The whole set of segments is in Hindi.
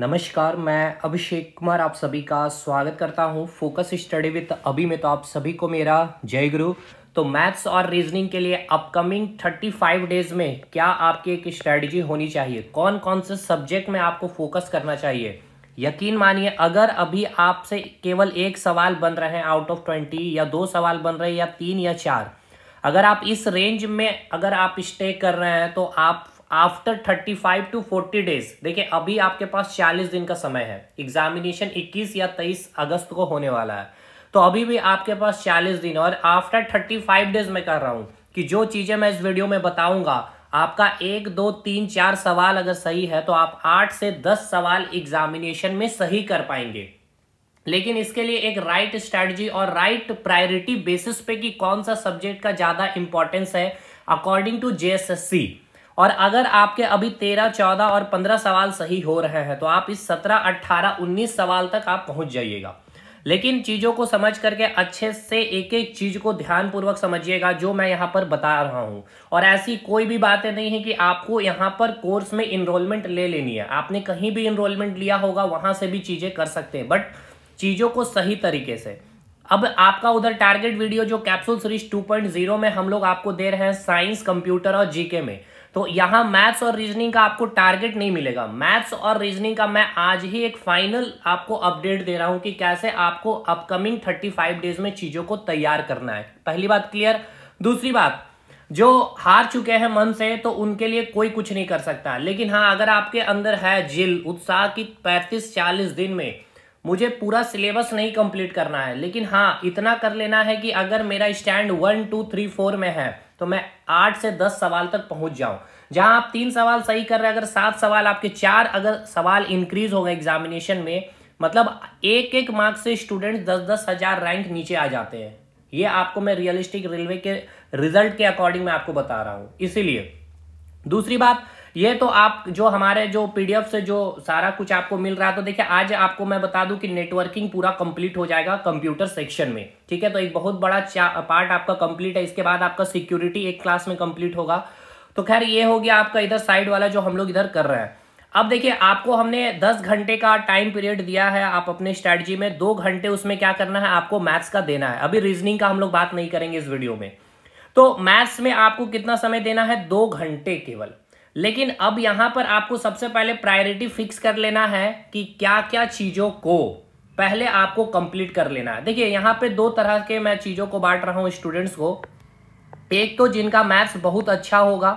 नमस्कार मैं अभिषेक कुमार आप सभी का स्वागत करता हूं फोकस स्टडी विद अभी में तो आप सभी को मेरा जय गुरु तो मैथ्स और रीजनिंग के लिए अपकमिंग 35 डेज में क्या आपकी एक स्ट्रेटजी होनी चाहिए कौन कौन से सब्जेक्ट में आपको फोकस करना चाहिए यकीन मानिए अगर अभी आपसे केवल एक सवाल बन रहे हैं आउट ऑफ ट्वेंटी या दो सवाल बन रहे हैं या तीन या चार अगर आप इस रेंज में अगर आप स्टे कर रहे हैं तो आप आफ्टर 35 टू 40 डेज देखिए अभी आपके पास 40 दिन का समय है एग्जामिनेशन 21 या 23 अगस्त को होने वाला है तो अभी भी आपके पास 40 दिन और आफ्टर 35 डेज मैं कर रहा हूँ कि जो चीज़ें मैं इस वीडियो में बताऊंगा आपका एक दो तीन चार सवाल अगर सही है तो आप आठ से दस सवाल एग्जामिनेशन में सही कर पाएंगे लेकिन इसके लिए एक राइट स्ट्रेटजी और राइट प्रायोरिटी बेसिस पे कि कौन सा सब्जेक्ट का ज़्यादा इंपॉर्टेंस है अकॉर्डिंग टू जेएसएससी और अगर आपके अभी तेरह चौदह और पंद्रह सवाल सही हो रहे हैं तो आप इस सत्रह अट्ठारह उन्नीस सवाल तक आप पहुंच जाइएगा लेकिन चीज़ों को समझ करके अच्छे से एक एक चीज़ को ध्यानपूर्वक समझिएगा जो मैं यहाँ पर बता रहा हूँ और ऐसी कोई भी बातें नहीं है कि आपको यहाँ पर कोर्स में इनरोलमेंट ले लेनी है आपने कहीं भी इनरोलमेंट लिया होगा वहां से भी चीज़ें कर सकते हैं बट चीज़ों को सही तरीके से अब आपका उधर टारगेट वीडियो जो कैप्सूल सीरीज 2.0 में हम लोग आपको दे रहे हैं साइंस कंप्यूटर और जीके में तो यहां मैथ्स और रीजनिंग का आपको टारगेट नहीं मिलेगा मैथ्स और रीजनिंग का मैं आज ही एक फाइनल आपको अपडेट दे रहा हूं कि कैसे आपको अपकमिंग थर्टी फाइव डेज में चीज़ों को तैयार करना है पहली बात क्लियर दूसरी बात जो हार चुके हैं मन से तो उनके लिए कोई कुछ नहीं कर सकता लेकिन हाँ अगर आपके अंदर है जिल उत्साह की पैंतीस चालीस दिन में मुझे पूरा सिलेबस नहीं कंप्लीट करना है लेकिन हाँ इतना कर लेना है कि अगर मेरा stand one two three four में है तो मैं आठ से दस सवाल तक पहुंच जाऊं जहां आप तीन सवाल सही कर रहे हैं अगर सात सवाल आपके चार अगर सवाल इंक्रीज हो गए एग्जामिनेशन में मतलब एक एक मार्क्स से स्टूडेंट दस दस हजार रैंक नीचे आ जाते हैं ये आपको मैं रियलिस्टिक रेलवे के रिजल्ट के अकॉर्डिंग में आपको बता रहा हूं इसीलिए दूसरी बात ये तो आप जो हमारे जो पीडीएफ से जो सारा कुछ आपको मिल रहा है तो देखिए आज आपको मैं बता दूं कि नेटवर्किंग पूरा कंप्लीट हो जाएगा कंप्यूटर सेक्शन में ठीक है तो एक बहुत बड़ा पार्ट आपका कंप्लीट है इसके बाद आपका सिक्योरिटी एक क्लास में कंप्लीट होगा तो खैर ये हो गया आपका इधर साइड वाला जो हम लोग इधर कर रहे हैं अब देखिए आपको हमने 10 घंटे का टाइम पीरियड दिया है आप अपने स्ट्रेटजी में दो घंटे उसमें क्या करना है आपको मैथ्स का देना है अभी रीजनिंग का हम लोग बात नहीं करेंगे इस वीडियो में तो मैथ्स में आपको कितना समय देना है दो घंटे केवल लेकिन अब यहां पर आपको सबसे पहले प्रायोरिटी फिक्स कर लेना है कि क्या क्या चीजों को पहले आपको कंप्लीट कर लेना है देखिए यहां पे दो तरह के मैं चीज़ों को बांट रहा हूं स्टूडेंट्स को एक तो जिनका मैथ्स बहुत अच्छा होगा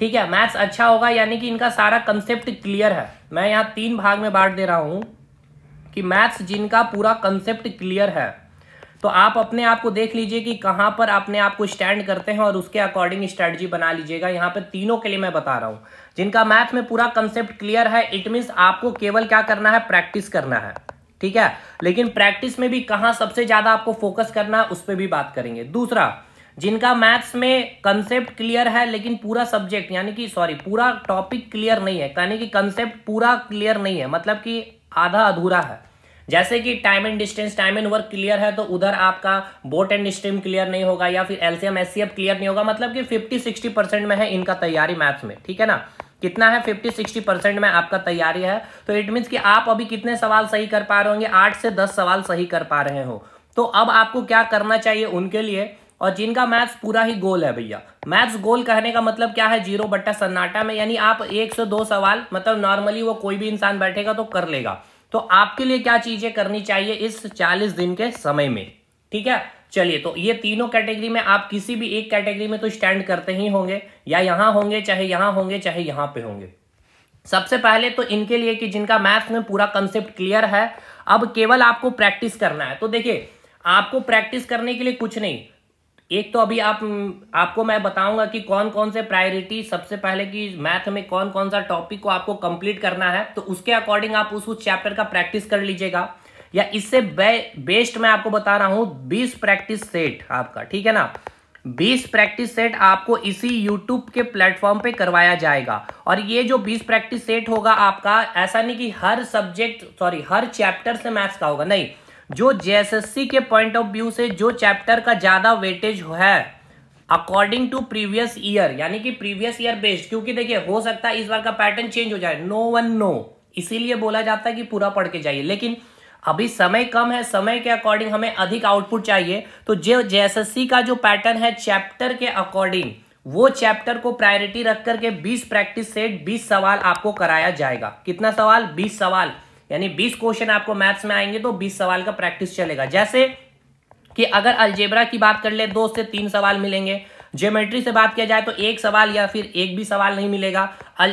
ठीक है मैथ्स अच्छा होगा यानी कि इनका सारा कंसेप्ट क्लियर है मैं यहां तीन भाग में बांट दे रहा हूं कि मैथ्स जिनका पूरा कंसेप्ट क्लियर है तो आप अपने आप को देख लीजिए कि कहाँ पर अपने आप को स्टैंड करते हैं और उसके अकॉर्डिंग स्ट्रैटेजी बना लीजिएगा यहाँ पर तीनों के लिए मैं बता रहा हूँ जिनका मैथ में पूरा कंसेप्ट क्लियर है इट मीन्स आपको केवल क्या करना है प्रैक्टिस करना है ठीक है लेकिन प्रैक्टिस में भी कहाँ सबसे ज़्यादा आपको फोकस करना है उस पर भी बात करेंगे दूसरा जिनका मैथ्स में कंसेप्ट क्लियर है लेकिन पूरा सब्जेक्ट यानी कि सॉरी पूरा टॉपिक क्लियर नहीं है यानी कि कंसेप्ट पूरा क्लियर नहीं है मतलब कि आधा अधूरा है जैसे कि time and distance time and work clear है तो उधर आपका बोट एंड स्ट्रीम क्लियर नहीं होगा या फिर एलसीएम एस क्लियर नहीं होगा मतलब कि फिफ्टी सिक्सटी परसेंट में है इनका तैयारी मैथ्स में ठीक है ना कितना है 50-60 परसेंट में आपका तैयारी है तो इट मीन्स कि आप अभी कितने सवाल सही कर पा रहे होंगे आठ से दस सवाल सही कर पा रहे हो तो अब आपको क्या करना चाहिए उनके लिए और जिनका मैथ्स पूरा ही गोल है भैया मैथ्स गोल कहने का मतलब क्या है जीरो बट्टा सन्नाटा में यानी आप एक से दो सवाल मतलब नॉर्मली वो कोई भी इंसान बैठेगा तो कर लेगा तो आपके लिए क्या चीजें करनी चाहिए इस चालीस दिन के समय में ठीक है चलिए तो ये तीनों कैटेगरी में आप किसी भी एक कैटेगरी में तो स्टैंड करते ही होंगे या यहां होंगे चाहे यहां होंगे चाहे यहां पे होंगे सबसे पहले तो इनके लिए कि जिनका मैथ्स में पूरा कंसेप्ट क्लियर है अब केवल आपको प्रैक्टिस करना है तो देखिए आपको प्रैक्टिस करने के लिए कुछ नहीं एक तो अभी आप आपको मैं बताऊंगा कि कौन कौन से प्रायोरिटी सबसे पहले कि मैथ में कौन कौन सा टॉपिक को आपको कंप्लीट करना है तो उसके अकॉर्डिंग आप उस उस चैप्टर का प्रैक्टिस कर लीजिएगा या इससे बे, बेस्ट मैं आपको बता रहा हूं बीस प्रैक्टिस सेट आपका ठीक है ना बीस प्रैक्टिस सेट आपको इसी यूट्यूब के प्लेटफॉर्म पर करवाया जाएगा और ये जो बीस प्रैक्टिस सेट होगा आपका ऐसा नहीं कि हर सब्जेक्ट सॉरी हर चैप्टर से मैथ्स का होगा नहीं जो जेएसएससी के पॉइंट ऑफ व्यू से जो चैप्टर का ज़्यादा वेटेज है अकॉर्डिंग टू प्रीवियस ईयर यानी कि प्रीवियस ईयर बेस्ड क्योंकि देखिए हो सकता है इस बार का पैटर्न चेंज हो जाए नो वन नो इसीलिए बोला जाता है कि पूरा पढ़ के जाइए लेकिन अभी समय कम है समय के अकॉर्डिंग हमें अधिक आउटपुट चाहिए तो जो जेएसएससी का जो पैटर्न है चैप्टर के अकॉर्डिंग वो चैप्टर को प्रायोरिटी रख करके 20 प्रैक्टिस सेट 20 सवाल आपको कराया जाएगा कितना सवाल 20 सवाल यानी बीस क्वेश्चन आपको मैथ्स में आएंगे तो बीस सवाल का प्रैक्टिस चलेगा जैसे कि अगर अलजेबरा की बात कर ले दो से तीन सवाल मिलेंगे ज्योमेट्री से बात किया जाए तो एक सवाल या फिर एक भी सवाल नहीं मिलेगा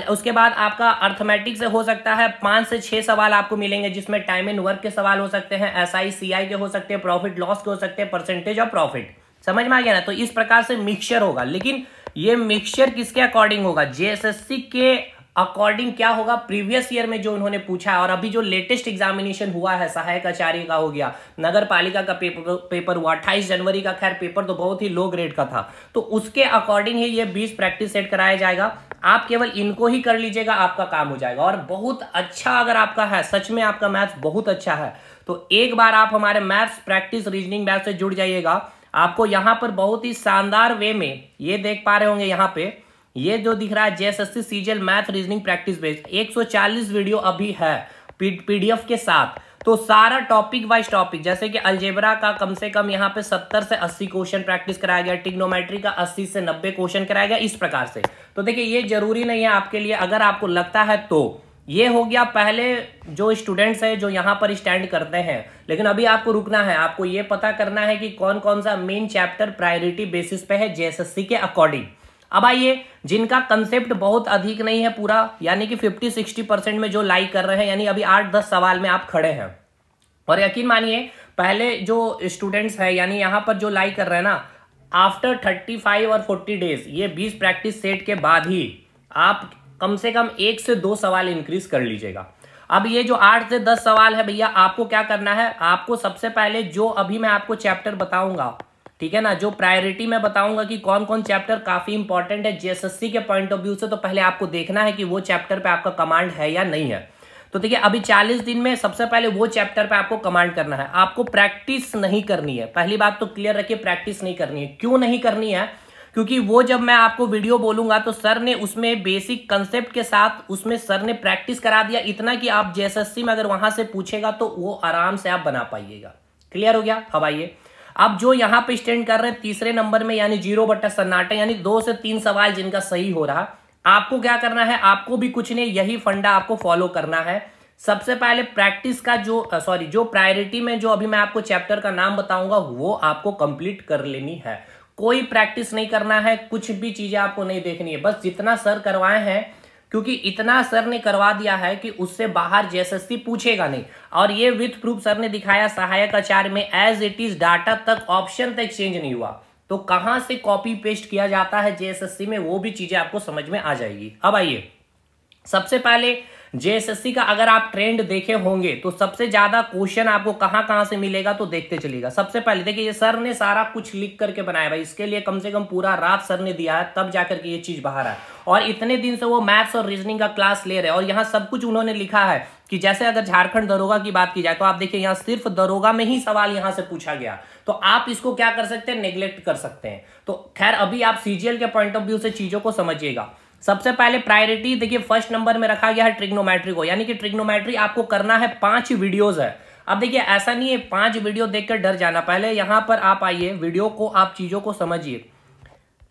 उसके बाद आपका अर्थमेटिक से हो सकता है पांच से छह सवाल आपको मिलेंगे जिसमें टाइम एंड वर्क के सवाल हो सकते हैं एस आई सी आई के हो सकते हैं प्रॉफिट लॉस के हो सकते हैं परसेंटेज ऑफ प्रॉफिट समझ में आ गया ना तो इस प्रकार से मिक्सचर होगा लेकिन ये मिक्सचर किसके अकॉर्डिंग होगा जेएसएससी के अकॉर्डिंग क्या होगा प्रीवियस ईयर में जो उन्होंने पूछा है और अभी जो लेटेस्ट एग्जामिनेशन हुआ है सहायक आचार्य का हो गया नगर पालिका का पेपर पेपर हुआ अट्ठाईस जनवरी का खैर पेपर तो बहुत ही लो ग्रेड का था तो उसके अकॉर्डिंग ही ये बीस प्रैक्टिस सेट कराया जाएगा आप केवल इनको ही कर लीजिएगा आपका काम हो जाएगा और बहुत अच्छा अगर आपका है सच में आपका मैथ्स बहुत अच्छा है तो एक बार आप हमारे मैथ्स प्रैक्टिस रीजनिंग मैथ से जुड़ जाइएगा आपको यहाँ पर बहुत ही शानदार वे में ये देख पा रहे होंगे यहाँ पे ये जो दिख रहा है JSSC CGL math reasoning practice base 140 video अभी है पीडीएफ के साथ तो सारा टॉपिक वाइज टॉपिक जैसे कि अल्जेबरा का कम से कम यहाँ पे 70 से 80 क्वेश्चन प्रैक्टिस कराया गया टिग्नोमेट्री का 80 से 90 क्वेश्चन कराया गया इस प्रकार से तो देखिए ये जरूरी नहीं है आपके लिए अगर आपको लगता है तो ये हो गया पहले जो स्टूडेंट्स हैं जो यहाँ पर स्टैंड करते हैं लेकिन अभी आपको रुकना है आपको ये पता करना है कि कौन कौन सा मेन चैप्टर प्रायोरिटी बेसिस पे है जेएसएससी के अकॉर्डिंग अब आइए जिनका कंसेप्ट बहुत अधिक नहीं है पूरा यानी कि 50 60 परसेंट में जो लाइक कर रहे हैं यानी अभी आठ दस सवाल में आप खड़े हैं और यकीन मानिए पहले जो स्टूडेंट्स हैं यानी यहाँ पर जो लाइक कर रहे हैं ना आफ्टर थर्टी फाइव और फोर्टी डेज ये बीस प्रैक्टिस सेट के बाद ही आप कम से कम एक से दो सवाल इंक्रीज कर लीजिएगा अब ये जो आठ से दस सवाल है भैया आपको क्या करना है आपको सबसे पहले जो अभी मैं आपको चैप्टर बताऊंगा ठीक है ना जो प्रायोरिटी मैं बताऊंगा कि कौन कौन चैप्टर काफी इंपॉर्टेंट है जीएसएससी के पॉइंट ऑफ व्यू से तो पहले आपको देखना है कि वो चैप्टर पे आपका कमांड है या नहीं है तो देखिए अभी 40 दिन में सबसे पहले वो चैप्टर पे आपको कमांड करना है आपको प्रैक्टिस नहीं करनी है पहली बात तो क्लियर रखिए प्रैक्टिस नहीं करनी है क्यों नहीं करनी है क्योंकि वो जब मैं आपको वीडियो बोलूंगा तो सर ने उसमें बेसिक कंसेप्ट के साथ उसमें सर ने प्रैक्टिस करा दिया इतना कि आप जेएसएससी में अगर वहां से पूछेगा तो वो आराम से आप बना पाइएगा क्लियर हो गया अब आइए अब जो यहां पे स्टैंड कर रहे हैं तीसरे नंबर में यानी जीरो बट्टा सन्नाटे यानी दो से तीन सवाल जिनका सही हो रहा आपको क्या करना है आपको भी कुछ नहीं यही फंडा आपको फॉलो करना है सबसे पहले प्रैक्टिस का जो सॉरी जो प्रायोरिटी में जो अभी मैं आपको चैप्टर का नाम बताऊंगा वो आपको कंप्लीट कर लेनी है कोई प्रैक्टिस नहीं करना है कुछ भी चीजें आपको नहीं देखनी है बस जितना सर करवाए हैं क्योंकि इतना सर ने करवा दिया है कि उससे बाहर जेएसएससी पूछेगा नहीं और ये विथ प्रूफ सर ने दिखाया सहायक आचार्य में एज इट इज डाटा तक ऑप्शन तक चेंज नहीं हुआ तो कहां से कॉपी पेस्ट किया जाता है जेएसएससी में वो भी चीजें आपको समझ में आ जाएगी अब आइए सबसे पहले जेएसएससी का अगर आप ट्रेंड देखे होंगे तो सबसे ज्यादा क्वेश्चन आपको कहां कहां से मिलेगा तो देखते चलेगा सबसे पहले देखिए सर ने सारा कुछ लिख करके बनाया भाई इसके लिए कम से कम पूरा रात सर ने दिया है तब जाकर के ये चीज बाहर आए और इतने दिन से वो मैथ्स और रीजनिंग का क्लास ले रहे हैं और यहाँ सब कुछ उन्होंने लिखा है कि जैसे अगर झारखंड दरोगा की बात की जाए तो आप देखिए यहाँ सिर्फ दरोगा में ही सवाल यहाँ से पूछा गया तो आप इसको क्या कर सकते हैं नेग्लेक्ट कर सकते हैं तो खैर अभी आप सीजीएल के पॉइंट ऑफ व्यू से चीजों को समझिएगा सबसे पहले प्रायोरिटी देखिए फर्स्ट नंबर में रखा गया है ट्रिग्नोमेट्री को यानी कि ट्रिग्नोमेट्री आपको करना है पांच वीडियोज है अब देखिए ऐसा नहीं है पांच वीडियो देखकर डर जाना पहले यहां पर आप आइए वीडियो को आप चीजों को समझिए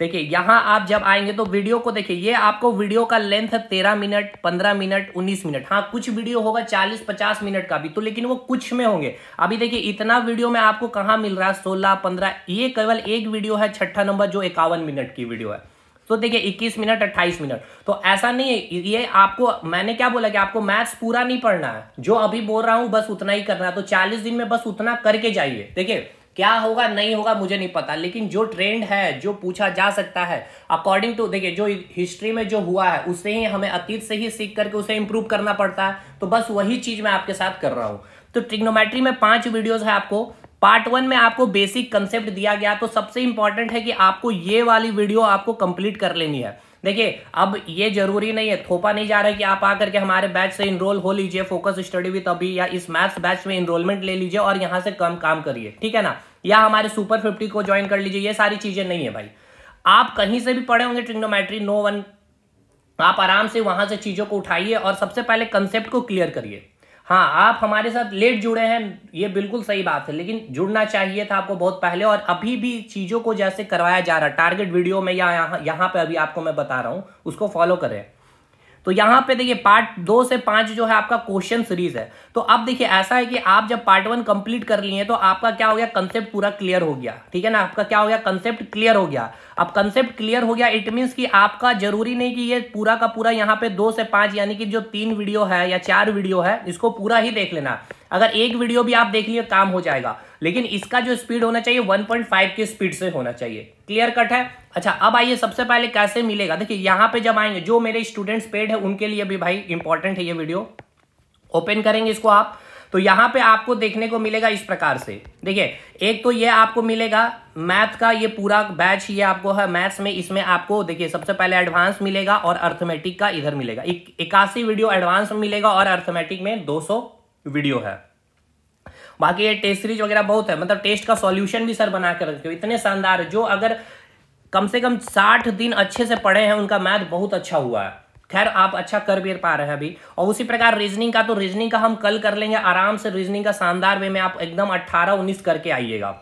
देखिए यहां आप जब आएंगे तो वीडियो को देखिए ये आपको वीडियो का लेंथ है तेरह मिनट पंद्रह मिनट उन्नीस मिनट हाँ कुछ वीडियो होगा चालीस पचास मिनट का भी तो लेकिन वो कुछ में होंगे अभी देखिए इतना वीडियो में आपको कहाँ मिल रहा है सोलह पंद्रह ये केवल एक वीडियो है छठा नंबर जो इक्यावन मिनट की वीडियो है तो देखिए 21 मिनट 28 मिनट तो ऐसा नहीं है ये आपको मैंने क्या बोला कि आपको मैथ्स पूरा नहीं पढ़ना है जो अभी बोल रहा हूं बस उतना ही करना है तो 40 दिन में बस उतना करके जाइए देखिए क्या होगा नहीं होगा मुझे नहीं पता लेकिन जो ट्रेंड है जो पूछा जा सकता है अकॉर्डिंग टू देखिए जो हिस्ट्री में जो हुआ है उससे ही हमें अतीत से ही सीख करके उसे इंप्रूव करना पड़ता है तो बस वही चीज़ मैं आपके साथ कर रहा हूं तो ट्रिग्नोमेट्री में पांच वीडियोज़ है आपको पार्ट वन में आपको बेसिक कंसेप्ट दिया गया तो सबसे इंपॉर्टेंट है कि आपको ये वाली वीडियो आपको कंप्लीट कर लेनी है देखिए अब ये जरूरी नहीं है थोपा नहीं जा रहा है कि आप आकर के हमारे बैच से इनरोल हो लीजिए फोकस स्टडी विथ अभी या इस मैथ्स बैच में इनरोलमेंट ले लीजिए और यहां से कम काम करिए ठीक है ना या हमारे सुपर फिफ्टी को ज्वाइन कर लीजिए ये सारी चीजें नहीं है भाई आप कहीं से भी पढ़े होंगे ट्रिग्नोमेट्री नो वन आप आराम से वहां से चीजों को उठाइए और सबसे पहले कंसेप्ट को क्लियर करिए हाँ आप हमारे साथ लेट जुड़े हैं ये बिल्कुल सही बात है लेकिन जुड़ना चाहिए था आपको बहुत पहले और अभी भी चीज़ों को जैसे करवाया जा रहा है टारगेट वीडियो में या यहाँ यहाँ पे अभी आपको मैं बता रहा हूँ उसको फॉलो करें तो यहां पे देखिए पार्ट दो से पांच जो है आपका क्वेश्चन सीरीज है तो अब देखिए ऐसा है कि आप जब पार्ट वन कंप्लीट कर लिए तो आपका क्या हो गया कंसेप्ट पूरा क्लियर हो गया ठीक है ना आपका क्या हो गया कंसेप्ट क्लियर हो गया अब कंसेप्ट क्लियर हो गया इट मीन्स कि आपका जरूरी नहीं कि ये पूरा का पूरा यहाँ पे दो से पांच यानी कि जो तीन वीडियो है या चार वीडियो है इसको पूरा ही देख लेना अगर एक वीडियो भी आप देख लिए काम हो जाएगा लेकिन इसका जो स्पीड होना चाहिए 1.5 की स्पीड से होना चाहिए क्लियर कट है अच्छा अब आइए सबसे पहले कैसे मिलेगा देखिए यहाँ पे जब आएंगे जो मेरे स्टूडेंट्स पेड है उनके लिए भी भाई इंपॉर्टेंट है ये वीडियो ओपन करेंगे इसको आप तो यहाँ पे आपको देखने को मिलेगा इस प्रकार से देखिए एक तो ये आपको मिलेगा मैथ का ये पूरा बैच ये आपको है मैथ्स में इसमें आपको देखिए सबसे पहले एडवांस मिलेगा और अर्थमेटिक का इधर मिलेगा इक्यासी वीडियो एडवांस में मिलेगा और अर्थमेटिक में 200 वीडियो है बाकी ये टेस्ट सीरीज वगैरह बहुत है मतलब टेस्ट का सॉल्यूशन भी सर बना कर रखे हो इतने शानदार जो अगर कम से कम साठ दिन अच्छे से पढ़े हैं उनका मैथ बहुत अच्छा हुआ है खैर आप अच्छा कर भी पा रहे हैं अभी और उसी प्रकार रीजनिंग का तो रीजनिंग का हम कल कर लेंगे आराम से रीजनिंग का शानदार वे में आप एकदम अट्ठारह उन्नीस करके आइएगा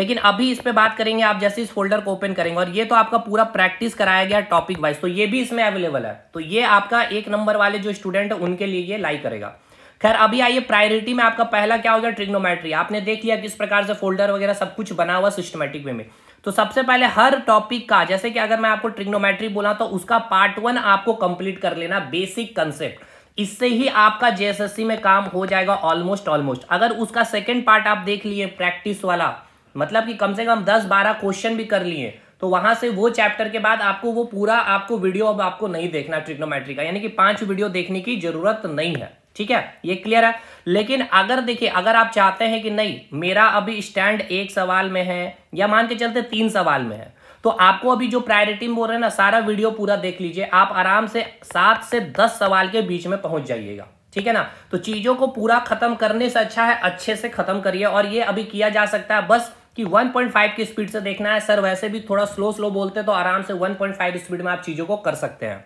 लेकिन अभी इस पर बात करेंगे आप जैसे इस फोल्डर को ओपन करेंगे और ये तो आपका पूरा प्रैक्टिस कराया गया टॉपिक वाइज तो ये भी इसमें अवेलेबल है तो ये आपका एक नंबर वाले जो स्टूडेंट है उनके लिए ये लाई करेगा खैर अभी आइए प्रायोरिटी में आपका पहला क्या हो गया ट्रिग्नोमेट्री आपने देख लिया किस प्रकार से फोल्डर वगैरह सब कुछ बना हुआ सिस्टमेटिक वे में तो सबसे पहले हर टॉपिक का जैसे कि अगर मैं आपको ट्रिग्नोमेट्री बोला तो उसका पार्ट वन आपको कंप्लीट कर लेना बेसिक कंसेप्ट इससे ही आपका जेएसएससी में काम हो जाएगा ऑलमोस्ट ऑलमोस्ट अगर उसका सेकेंड पार्ट आप देख लिए प्रैक्टिस वाला मतलब कि कम से कम दस बारह क्वेश्चन भी कर लिए तो वहां से वो चैप्टर के बाद आपको वो पूरा आपको वीडियो अब आपको नहीं देखना ट्रिग्नोमेट्री का यानी कि पांच वीडियो देखने की जरूरत नहीं है ठीक है ये क्लियर है लेकिन अगर देखिए अगर आप चाहते हैं कि नहीं मेरा अभी स्टैंड एक सवाल में है या मान के चलते तीन सवाल में है तो आपको अभी जो प्रायोरिटी बोल रहे हैं ना सारा वीडियो पूरा देख लीजिए आप आराम से सात से दस सवाल के बीच में पहुंच जाइएगा ठीक है ना तो चीजों को पूरा खत्म करने से अच्छा है अच्छे से खत्म करिए और ये अभी किया जा सकता है बस कि 1.5 की स्पीड से देखना है सर वैसे भी थोड़ा स्लो स्लो बोलते हैं तो आराम से 1.5 स्पीड में आप चीजों को कर सकते हैं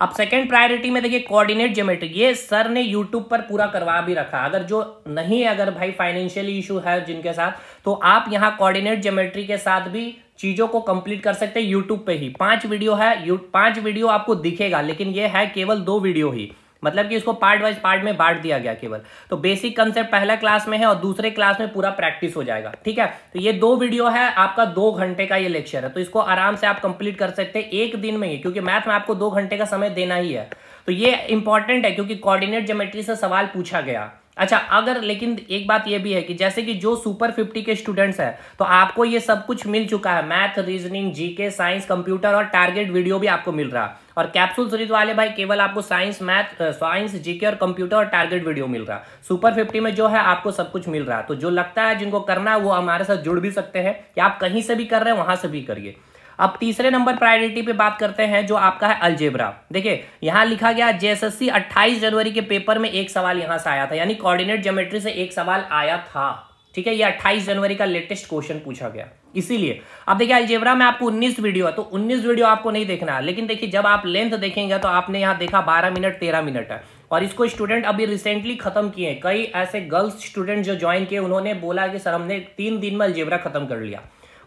अब सेकंड प्रायोरिटी में देखिए कोऑर्डिनेट ज्योमेट्री ये सर ने यूट्यूब पर पूरा करवा भी रखा अगर जो नहीं अगर भाई फाइनेंशियल इशू है जिनके साथ तो आप यहाँ कोऑर्डिनेट ज्योमेट्री के साथ भी चीजों को कंप्लीट कर सकते हैं यूट्यूब पे ही पांच वीडियो है पांच वीडियो आपको दिखेगा लेकिन ये है केवल दो वीडियो ही मतलब कि इसको पार्ट वाइज पार्ट में बांट दिया गया केवल तो बेसिक कंसेप्ट पहला क्लास में है और दूसरे क्लास में पूरा प्रैक्टिस हो जाएगा ठीक है तो ये दो वीडियो है आपका दो घंटे का ये लेक्चर है तो इसको आराम से आप कंप्लीट कर सकते हैं एक दिन में ही क्योंकि मैथ में आपको दो घंटे का समय देना ही है तो ये इंपॉर्टेंट है क्योंकि कोऑर्डिनेट ज्योमेट्री से सवाल पूछा गया अच्छा अगर लेकिन एक बात यह भी है कि जैसे कि जो सुपर फिफ्टी के स्टूडेंट्स हैं तो आपको ये सब कुछ मिल चुका है math reasoning GK science computer और टारगेट वीडियो भी आपको मिल रहा और कैप्सूल सीरीज वाले भाई केवल आपको साइंस मैथ साइंस जीके और कंप्यूटर और टारगेट वीडियो मिल रहा सुपर फिफ्टी में जो है आपको सब कुछ मिल रहा तो जो लगता है जिनको करना है वो हमारे साथ जुड़ भी सकते हैं कि आप कहीं से भी कर रहे हैं वहां से भी करिए अब तीसरे नंबर प्रायोरिटी पे बात करते हैं जो आपका है अलजेब्रा देखिए यहां लिखा गया जेएसएससी 28 जनवरी के पेपर में एक सवाल यहां से आया था यानी कोऑर्डिनेट ज्योमेट्री से एक सवाल आया था ठीक है ये 28 जनवरी का लेटेस्ट क्वेश्चन पूछा गया इसीलिए अब देखिए अलजेबरा में आपको 19 वीडियो है तो 19 वीडियो आपको नहीं देखना है लेकिन देखिए जब आप लेंथ देखेंगे तो आपने यहां देखा 12 मिनट 13 मिनट है और इसको स्टूडेंट अभी रिसेंटली खत्म किए कई ऐसे गर्ल्स स्टूडेंट जो ज्वाइन किए उन्होंने बोला कि सर हमने तीन दिन में अलजेबरा खत्म कर लिया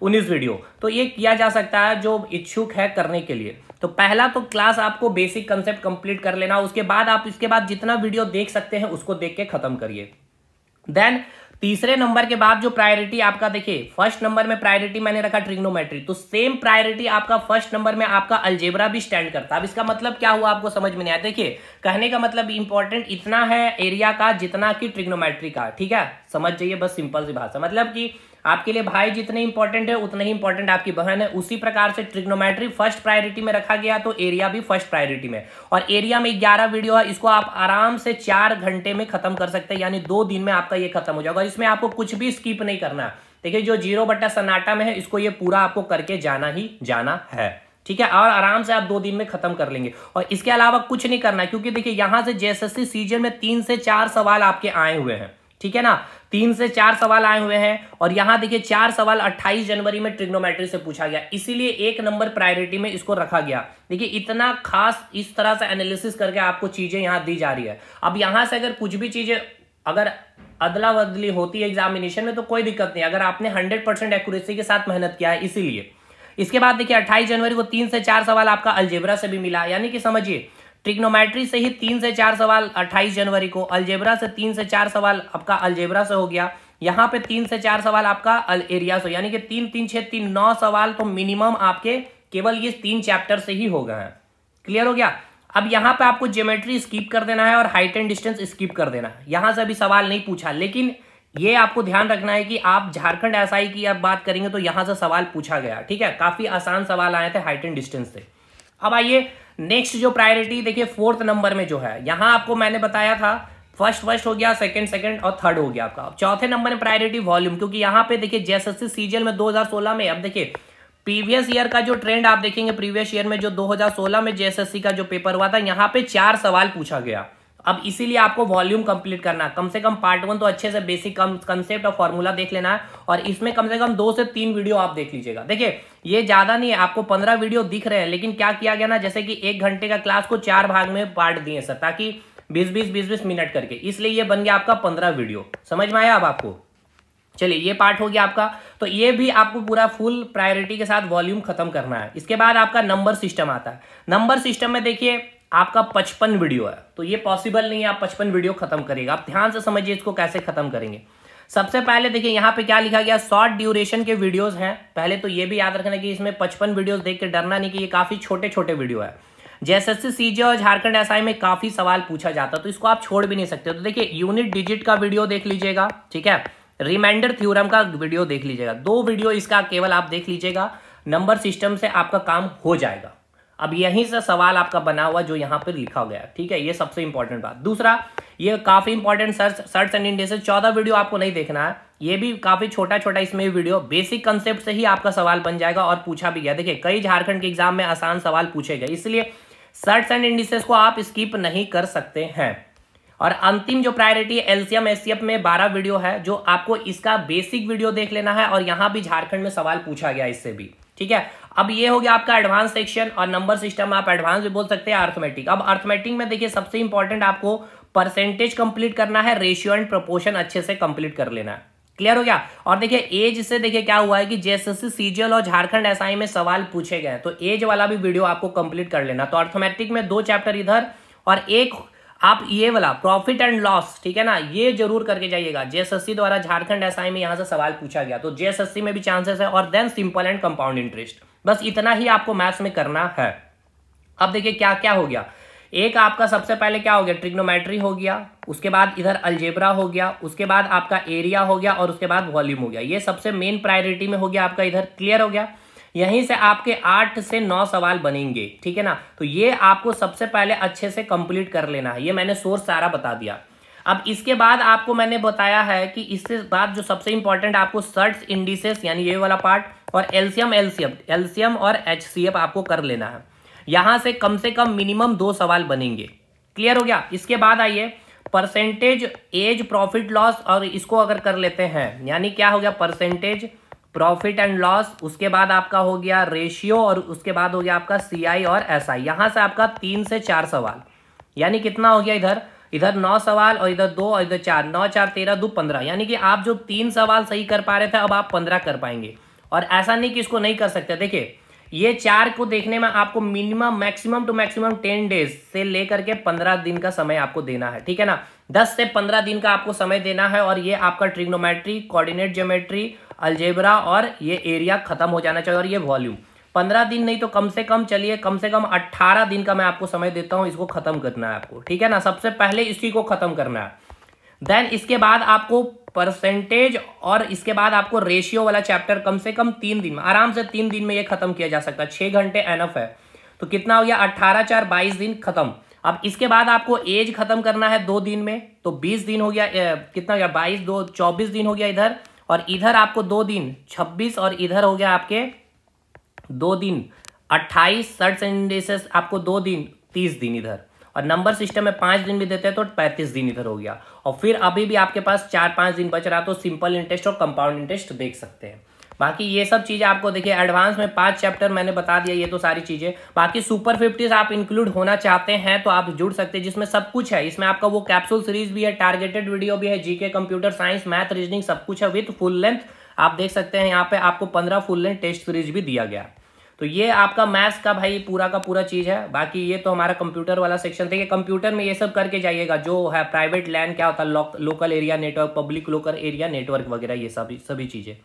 उन्नीस वीडियो तो ये किया जा सकता है जो इच्छुक है करने के लिए तो पहला तो क्लास आपको बेसिक कंसेप्ट कंप्लीट कर लेना उसके बाद आप इसके बाद जितना वीडियो देख सकते हैं उसको देख के खत्म करिए देन तीसरे नंबर के बाद जो प्रायोरिटी आपका देखिए फर्स्ट नंबर में प्रायोरिटी मैंने रखा ट्रिग्नोमेट्री तो सेम प्रायोरिटी आपका फर्स्ट नंबर में आपका अल्जेबरा भी स्टैंड करता है अब इसका मतलब क्या हुआ आपको समझ में नहीं आया देखिए कहने का मतलब इंपॉर्टेंट इतना है एरिया का जितना कि ट्रिग्नोमेट्री का ठीक है समझ जाइए बस सिंपल सी भाषा मतलब की आपके लिए भाई जितने इंपॉर्टेंट है उतने ही इंपॉर्टेंट आपकी बहन है उसी प्रकार से ट्रिग्नोमेट्री फर्स्ट प्रायोरिटी में रखा गया तो एरिया भी फर्स्ट प्रायोरिटी में और एरिया में ग्यारह वीडियो है इसको आप आराम से चार घंटे में खत्म कर सकते हैं यानी दो दिन में आपका ये खत्म हो जाएगा इसमें आपको कुछ भी स्कीप नहीं करना देखिए जो जीरो बट्टा सन्नाटा में है इसको ये पूरा आपको करके जाना ही जाना है ठीक है और आराम से आप दो दिन में खत्म कर लेंगे और इसके अलावा कुछ नहीं करना क्योंकि देखिए यहां से जेएसएससी सीजन में तीन से चार सवाल आपके आए हुए हैं ठीक है ना तीन से चार सवाल आए हुए हैं और यहां देखिए चार सवाल 28 जनवरी में ट्रिग्नोमेट्री से पूछा गया इसीलिए एक नंबर प्रायोरिटी में इसको रखा गया देखिए इतना खास इस तरह से एनालिसिस करके आपको चीजें यहां दी जा रही है अब यहां से अगर कुछ भी चीजें अगर अदला बदली होती है एग्जामिनेशन में तो कोई दिक्कत नहीं अगर आपने हंड्रेड परसेंट एक्यूरेसी के साथ मेहनत किया है इसीलिए इसके बाद देखिए अट्ठाईस जनवरी को तीन से चार सवाल आपका अलजेबरा से भी मिला यानी कि समझिए ट्रिग्नोमेट्री से ही तीन से चार सवाल 28 जनवरी को अल्जेबरा से तीन से चार सवाल आपका अल्जेबरा से हो गया यहाँ पे तीन से चार सवाल आपका अल एरिया से यानी कि तीन तीन छह तीन नौ सवाल तो मिनिमम आपके केवल ये तीन चैप्टर से ही हो गए हैं क्लियर हो गया अब यहाँ पे आपको ज्योमेट्री स्किप कर देना है और हाइट एंड डिस्टेंस स्किप कर देना है यहाँ से अभी सवाल नहीं पूछा लेकिन ये आपको ध्यान रखना है कि आप झारखंड एसआई की आप बात करेंगे तो यहाँ से सवाल पूछा गया ठीक है काफी आसान सवाल आए थे हाइट एंड डिस्टेंस से अब आइए नेक्स्ट जो प्रायोरिटी देखिए फोर्थ नंबर में जो है यहां आपको मैंने बताया था फर्स्ट फर्स्ट हो गया सेकंड सेकंड और थर्ड हो गया आपका चौथे नंबर में प्रायोरिटी वॉल्यूम क्योंकि यहां पे देखिए जेएसएससी सीजीएल में 2016 में अब देखिए प्रीवियस ईयर का जो ट्रेंड आप देखेंगे प्रीवियस ईयर में जो 2016 में जेएसएससी का जो पेपर हुआ था यहाँ पे चार सवाल पूछा गया अब इसीलिए आपको वॉल्यूम कंप्लीट करना कम से कम पार्ट वन तो अच्छे से बेसिक कम कंसेप्ट और फॉर्मूला देख लेना है और इसमें कम से कम दो से तीन वीडियो आप देख लीजिएगा देखिए ये ज़्यादा नहीं है आपको पंद्रह वीडियो दिख रहे हैं लेकिन क्या किया गया ना जैसे कि एक घंटे का क्लास को चार भाग में पार्ट दिए सर ताकि बीस बीस बीस बीस मिनट करके इसलिए ये बन गया आपका पंद्रह वीडियो समझ में आया अब आपको चलिए ये पार्ट हो गया आपका तो ये भी आपको पूरा फुल प्रायोरिटी के साथ वॉल्यूम खत्म करना है इसके बाद आपका नंबर सिस्टम आता है नंबर सिस्टम में देखिए आपका पचपन वीडियो है तो ये पॉसिबल नहीं है आप पचपन वीडियो खत्म करेगा आप ध्यान से समझिए इसको कैसे खत्म करेंगे सबसे पहले देखिए यहां पे क्या लिखा गया शॉर्ट ड्यूरेशन के वीडियोस हैं पहले तो ये भी याद रखना कि इसमें पचपन वीडियोस देख के डरना नहीं कि ये काफी छोटे छोटे वीडियो है जेएसएससी सीजे और झारखंड एसआई में काफी सवाल पूछा जाता तो इसको आप छोड़ भी नहीं सकते तो देखिए यूनिट डिजिट का वीडियो देख लीजिएगा ठीक है रिमाइंडर थ्यूरम का वीडियो देख लीजिएगा दो वीडियो इसका केवल आप देख लीजिएगा नंबर सिस्टम से आपका काम हो जाएगा अब यहीं से सवाल आपका बना हुआ जो यहां पर लिखा गया ठीक है ये सबसे इंपॉर्टेंट बात दूसरा ये काफी इंपॉर्टेंट सर्च सर्च एंड से चौदह वीडियो आपको नहीं देखना है ये भी काफी छोटा छोटा इसमें वीडियो बेसिक कंसेप्ट से ही आपका सवाल बन जाएगा और पूछा भी गया देखिए कई झारखंड के एग्जाम में आसान सवाल पूछे गए इसलिए सर्ट्स एंड इंडिसेस को आप स्किप नहीं कर सकते हैं और अंतिम जो प्रायोरिटी एलसीएम एससीएफ में 12 वीडियो है जो आपको इसका बेसिक वीडियो देख लेना है और यहां भी झारखंड में सवाल पूछा गया इससे भी ठीक है अब ये हो गया आपका एडवांस सेक्शन और नंबर सिस्टम आप एडवांस भी बोल सकते हैं अर्थमेटिक अब अर्थमेटिक में देखिए सबसे इंपॉर्टेंट आपको परसेंटेज कंप्लीट करना है रेशियो एंड प्रोपोर्शन अच्छे से कंप्लीट कर लेना है क्लियर हो गया और देखिए एज से देखिए क्या हुआ है कि जेएसएससी सीजीएल और झारखंड एसआई में सवाल पूछे गए तो एज वाला भी वीडियो आपको कंप्लीट कर लेना तो अर्थमेटिक में दो चैप्टर इधर और एक आप ये वाला प्रॉफिट एंड लॉस ठीक है ना ये जरूर करके जाइएगा जेएसएससी द्वारा झारखंड एसआई में यहां से सवाल पूछा गया तो जेएसएससी में भी चांसेस है और then simple and compound interest बस इतना ही आपको मैथ्स में करना है अब देखिए क्या क्या हो गया एक आपका सबसे पहले क्या हो गया ट्रिग्नोमेट्री हो गया उसके बाद इधर अल्जेब्रा हो गया उसके बाद आपका एरिया हो गया और उसके बाद वॉल्यूम हो गया ये सबसे मेन प्रायोरिटी में हो गया आपका इधर क्लियर हो गया यहीं से आपके आठ से नौ सवाल बनेंगे ठीक है ना तो ये आपको सबसे पहले अच्छे से कंप्लीट कर लेना है ये मैंने सोर्स सारा बता दिया अब इसके बाद आपको मैंने बताया है कि इसके बाद जो सबसे इंपॉर्टेंट आपको सर्ट्स इंडिसेस यानी ये वाला पार्ट और एल्सियम एल्सियम एल्सियम और एच आपको कर लेना है यहां से कम से कम मिनिमम दो सवाल बनेंगे क्लियर हो गया इसके बाद आइए परसेंटेज एज प्रॉफिट लॉस और इसको अगर कर लेते हैं यानी क्या हो गया परसेंटेज प्रॉफिट एंड लॉस उसके बाद आपका हो गया रेशियो और उसके बाद हो गया आपका सीआई और एसआई यहां से आपका तीन से चार सवाल यानी कितना हो गया इधर इधर नौ सवाल और इधर दो और इधर चार नौ चार तेरह दो पंद्रह यानी कि आप जो तीन सवाल सही कर पा रहे थे अब आप पंद्रह कर पाएंगे और ऐसा नहीं कि इसको नहीं कर सकते देखिए ये चार को देखने में आपको minimum maximum two maximum ten days से लेकर के पंद्रह दिन का समय आपको देना है ठीक है ना दस से पंद्रह दिन का आपको समय देना है और ये आपका ट्रिग्नोमेट्री कोऑर्डिनेट ज्योमेट्री अल्जेब्रा और ये एरिया खत्म हो जाना चाहिए और ये वॉल्यूम पंद्रह दिन नहीं तो कम से कम चलिए कम से कम अट्ठारह दिन का मैं आपको समय देता हूँ इसको खत्म करना है आपको ठीक है ना सबसे पहले इसी को खत्म करना है देन इसके बाद आपको परसेंटेज और इसके बाद आपको रेशियो वाला चैप्टर कम से कम तीन दिन में आराम से तीन दिन में ये खत्म किया जा सकता है छः घंटे एनफ है तो कितना हो गया अट्ठारह चार बाईस दिन खत्म अब इसके बाद आपको एज खत्म करना है दो दिन में तो बीस दिन हो गया ए, कितना हो गया बाईस दो चौबीस दिन हो गया इधर और इधर आपको दो दिन छब्बीस और इधर हो गया आपके दो दिन अट्ठाईस सर्ट सेंडेस आपको दो दिन तीस दिन इधर और नंबर सिस्टम में पांच दिन भी देते हैं तो पैंतीस दिन इधर हो गया और फिर अभी भी आपके पास चार पांच दिन बच रहा तो सिंपल इंटरेस्ट और कंपाउंड इंटरेस्ट देख सकते हैं बाकी ये सब चीज़ें आपको देखिए एडवांस में पांच चैप्टर मैंने बता दिया ये तो सारी चीज़ें बाकी सुपर फिफ्टीज आप इंक्लूड होना चाहते हैं तो आप जुड़ सकते हैं जिसमें सब कुछ है इसमें आपका वो कैप्सूल सीरीज भी है टारगेटेड वीडियो भी है GK computer science math reasoning सब कुछ है विथ फुल लेंथ आप देख सकते हैं यहाँ पे आपको पंद्रह फुल लेंथ टेस्ट सीरीज भी दिया गया तो ये आपका मैथ्स का भाई पूरा का पूरा चीज़ है बाकी ये तो हमारा कंप्यूटर वाला सेक्शन था कंप्यूटर में ये सब करके जाइएगा जो है प्राइवेट लैंड क्या होता है local area network public local area network वगैरह ये सभी सभी चीज़ें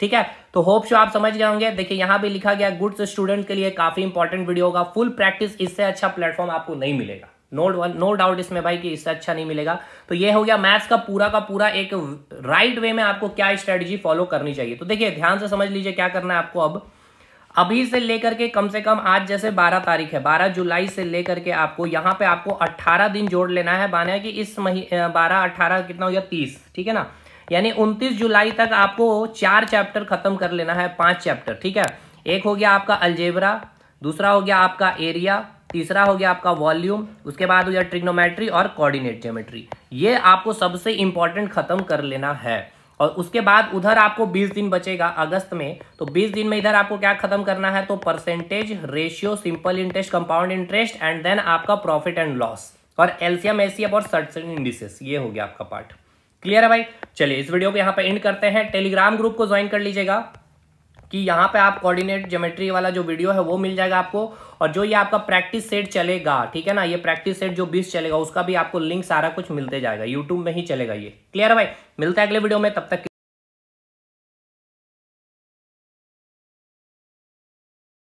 ठीक है तो होप शो आप समझ गए होंगे देखिए यहां भी लिखा गया गुड्स स्टूडेंट के लिए काफ़ी इंपॉर्टेंट वीडियो होगा फुल प्रैक्टिस इससे अच्छा प्लेटफॉर्म आपको नहीं मिलेगा नो नो डाउट इसमें भाई कि इससे अच्छा नहीं मिलेगा तो ये हो गया मैथ्स का पूरा का पूरा एक राइट right वे में आपको क्या स्ट्रेटजी फॉलो करनी चाहिए तो देखिए ध्यान से समझ लीजिए क्या करना है आपको अब अभी से लेकर के कम से कम आज जैसे 12 तारीख है 12 जुलाई से लेकर के आपको यहाँ पे आपको 18 दिन जोड़ लेना है माना कि इस मही बारह अट्ठारह कितना हो गया तीस ठीक है ना यानी 29 जुलाई तक आपको चार चैप्टर खत्म कर लेना है पांच चैप्टर ठीक है एक हो गया आपका अलजेबरा दूसरा हो गया आपका एरिया तीसरा हो गया आपका वॉल्यूम उसके बाद हो गया ट्रिग्नोमेट्री और कोऑर्डिनेट ज्योमेट्री ये आपको सबसे इंपॉर्टेंट खत्म कर लेना है और उसके बाद उधर आपको 20 दिन बचेगा अगस्त में तो 20 दिन में इधर आपको क्या खत्म करना है तो percentage ratio simple interest compound interest and then आपका प्रॉफिट एंड लॉस और एलसीएम एसीएफ और सर्टन इंडिसेस ये हो गया आपका पार्ट क्लियर है भाई चलिए इस वीडियो को यहाँ पे एंड करते हैं टेलीग्राम ग्रुप को ज्वाइन कर लीजिएगा कि यहाँ पे आप कोऑर्डिनेट ज्योमेट्री वाला जो वीडियो है वो मिल जाएगा आपको और जो ये आपका प्रैक्टिस सेट चलेगा ठीक है ना ये प्रैक्टिस सेट जो बीस चलेगा उसका भी आपको लिंक सारा कुछ मिलते जाएगा यूट्यूब में ही चलेगा ये क्लियर है भाई मिलता है अगले वीडियो में तब तक